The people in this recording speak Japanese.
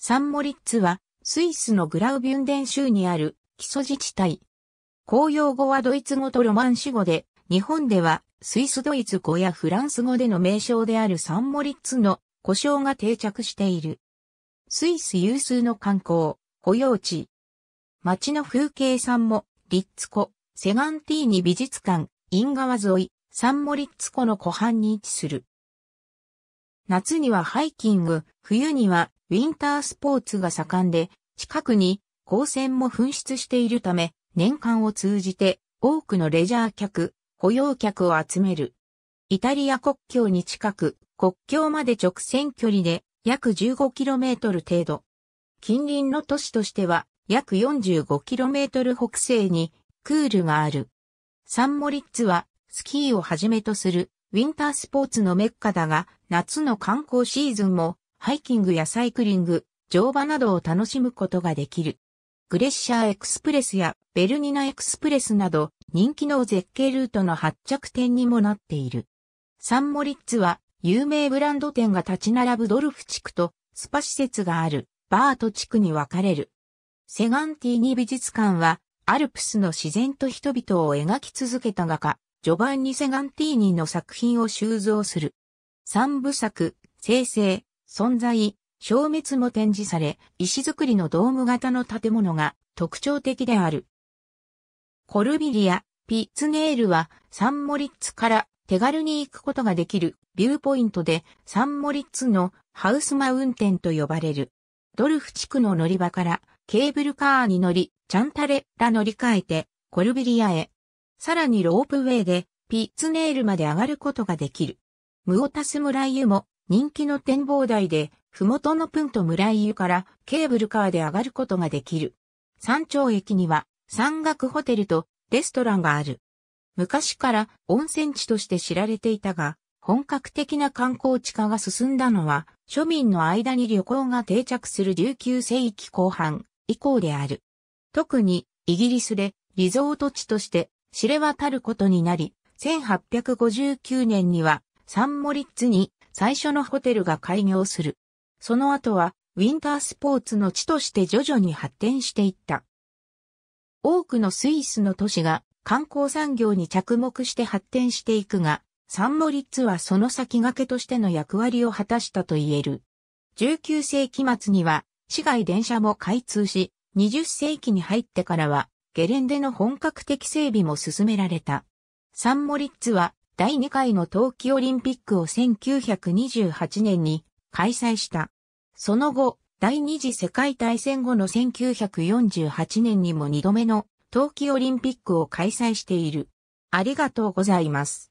サンモリッツは、スイスのグラウビュンデン州にある基礎自治体。公用語はドイツ語とロマンシ語で、日本ではスイスドイツ語やフランス語での名称であるサンモリッツの呼称が定着している。スイス有数の観光、保養地。街の風景さんも、リッツ湖、セガンティーニ美術館、イン川沿い、サンモリッツ湖の湖畔に位置する。夏にはハイキング、冬にはウィンタースポーツが盛んで、近くに高専も噴出しているため、年間を通じて多くのレジャー客、保養客を集める。イタリア国境に近く、国境まで直線距離で約 15km 程度。近隣の都市としては約 45km 北西にクールがある。サンモリッツはスキーをはじめとするウィンタースポーツのメッカだが、夏の観光シーズンも、ハイキングやサイクリング、乗馬などを楽しむことができる。グレッシャーエクスプレスやベルニナエクスプレスなど人気の絶景ルートの発着点にもなっている。サンモリッツは有名ブランド店が立ち並ぶドルフ地区とスパ施設があるバート地区に分かれる。セガンティーニ美術館はアルプスの自然と人々を描き続けた画家、ジョバンニ・セガンティーニの作品を収蔵する三部作、生成、存在、消滅も展示され、石造りのドーム型の建物が特徴的である。コルビリア、ピッツネールはサンモリッツから手軽に行くことができるビューポイントでサンモリッツのハウスマウンテンと呼ばれる。ドルフ地区の乗り場からケーブルカーに乗り、チャンタレラ乗り換えてコルビリアへ。さらにロープウェイでピッツネールまで上がることができる。ムオタス村湯も人気の展望台で、ふもとのプンと村湯からケーブルカーで上がることができる。山頂駅には山岳ホテルとレストランがある。昔から温泉地として知られていたが、本格的な観光地化が進んだのは、庶民の間に旅行が定着する19世紀後半以降である。特にイギリスでリゾート地として知れ渡ることになり、1859年にはサンモリッツに最初のホテルが開業する。その後はウィンタースポーツの地として徐々に発展していった。多くのスイスの都市が観光産業に着目して発展していくが、サンモリッツはその先駆けとしての役割を果たしたと言える。19世紀末には市外電車も開通し、20世紀に入ってからはゲレンデの本格的整備も進められた。サンモリッツは第2回の冬季オリンピックを1928年に開催した。その後、第二次世界大戦後の1948年にも2度目の冬季オリンピックを開催している。ありがとうございます。